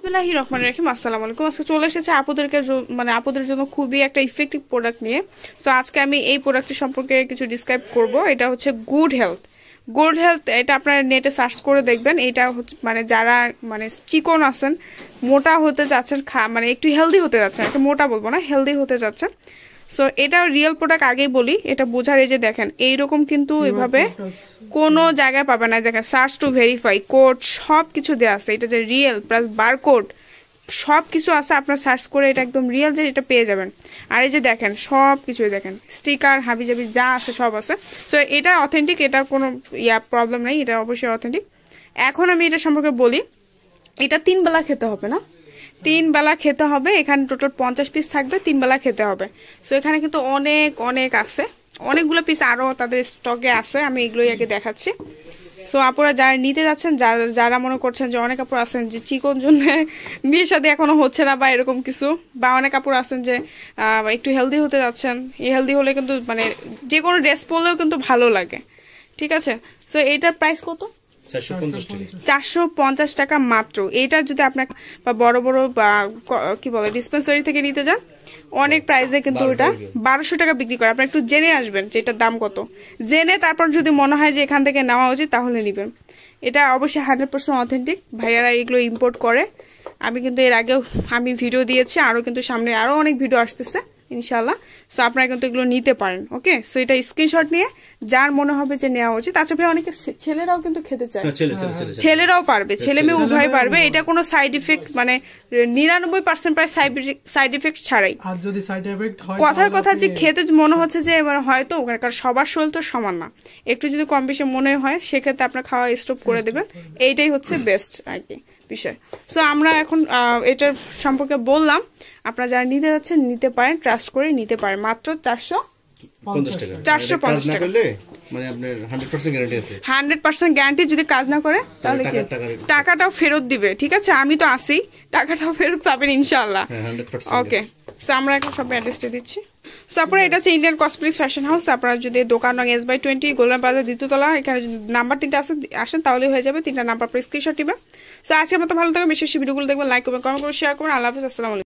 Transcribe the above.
বিসমিল্লাহি রহমান রাহিম আসসালামু আলাইকুম আজকে চলে এসেছে আপুদেরকে মানে আপুদের জন্য খুবই একটা ইফেক্টিভ প্রোডাক্ট নিয়ে সো আজকে আমি এই প্রোডাক্টটি সম্পর্কে কিছু ডিসক্রাইব করব এটা হচ্ছে গুড হেলথ গুড হেলথ এটা আপনারা নেটে সার্চ করে দেখবেন এটা মানে যারা মানে চিকন আছেন মোটা হতে যাচ্ছেন খা মানে একটু হেলদি হতে যাচ্ছেন একটু মোটা বলবো না হেলদি হতে যাচ্ছেন সো এটা রিয়েল প্রোডাক্ট আগেই বলি এটা বোঝার এই যে দেখেন এইরকম কিন্তু এভাবে কোনো জায়গায় পাবে না দেখেন সার্চ টু ভেরিফাই কোড সব কিছু দেওয়া আছে এটা যে রিয়েল প্লাস বারকোড সব কিছু আছে আপনার সার্চ করে এটা একদম রিয়েল যে এটা পেয়ে যাবেন আর এই যে দেখেন সব কিছু দেখেন স্টিকার হাবি জাবি যা আছে সব আছে সো এটা অথেন্টিক এটা কোনো ইয়া প্রবলেম নেই এটা অবশ্যই অথেন্টিক এখন আমি এটা সম্পর্কে বলি এটা তিন বেলা খেতে হবে না তিন বেলা খেতে হবে এখানে টোটাল পঞ্চাশ পিস থাকবে তিন বেলা খেতে হবে সো এখানে কিন্তু অনেক অনেক আছে অনেকগুলো পিস আরও তাদের স্টকে আছে আমি এগুলোই আগে দেখাচ্ছি সো আপুরা যারা নিতে যাচ্ছেন যারা যারা মনে করছেন যে অনেক আপুর আছেন যে চিকন জন্য বিয়ের সাথে এখনও হচ্ছে না বা এরকম কিছু বা অনেক আপুর আছেন যে একটু হেলদি হতে যাচ্ছেন এই হেলদি হলে কিন্তু মানে যে কোনো ড্রেস পরলেও কিন্তু ভালো লাগে ঠিক আছে সো এটার প্রাইস কত চারশো পঞ্চাশ টাকা মাত্র এটা যদি আপনার বা বড় বড় বা কি বলে ডিসপেন্সারি থেকে নিতে যান অনেক প্রাইসে কিন্তু ওটা বারোশো টাকা বিক্রি করে আপনার একটু জেনে আসবেন যে এটার দাম কত জেনে তারপর যদি মনে হয় যে এখান থেকে নেওয়া উচিত তাহলে নেবেন এটা অবশ্যই হান্ড্রেড পার্সেন্ট অথেন্টিক ভাইয়ারা এগুলো ইম্পোর্ট করে আমি কিন্তু এর আগেও আমি ভিডিও দিয়েছি আরও কিন্তু সামনে আরও অনেক ভিডিও আসতেছে ইনশাল্লাহ সো আপনারা কিন্তু এগুলো নিতে পারেন ওকে সো এটা স্ক্রিনশট নিয়ে যার মনে হবে যে নেওয়া উচিত তাছাড়া আচ্ছা অনেকে ছেলেরাও কিন্তু খেতে চায় হ্যাঁ, ছেলেরাও পারবে হ্যাঁ, ছেলে মেয়ে উভয় পারবে এটা কোনো সাইড ইফেক্ট মানে নিরানব্বই পার্সেন্ট প্রায় সাইড ইফেক্ট ছাড়াই কথার কথা যে খেতে মনে হচ্ছে যে এবার হয়তো কারণ সবার শরীর তো সমান না একটু যদি কম বেশি মনে হয় সেক্ষেত্রে আপনার খাওয়া স্টপ করে দেবেন এইটাই হচ্ছে বেস্ট আর কি বিষয় সো আমরা এখন এটার সম্পর্কে বললাম আপনারা যারা নিতে যাচ্ছেন নিতে পারেন ট্রাস্ট করে নিতে পারেন মাত্র চারশো চারশো পঞ্চাশ টাকা মানে ফেরত দিবে ঠিক আছে আমি তো আছি টাকাটাও ফেরত পাবেন ইনশাআল্লাহ ওকে হ্যাঁ, সো আমরা এখন সব অ্যাড্রেসটা দিচ্ছি সো আপনারা এটা হচ্ছে ইন্ডিয়ান কসপ্লিস ফ্যাশন হাউস আপনার যদি দোকান রং S by twenty Golam plaza দ্বিতীয়তলা এখানে নাম্বার তিনটা আসে আসেন তাহলে হয়ে যাবে তিনটা নাম্বার প্রেসক্রিপশন দিবা সো আজকে মতো ভালো থাকবে বেশি বেশি ভিডিওগুলো দেখবেন লাইক করবেন কমেন্ট করবেন শেয়ার করবেন আল্লাহ হাফিজ আসসালামাইকুম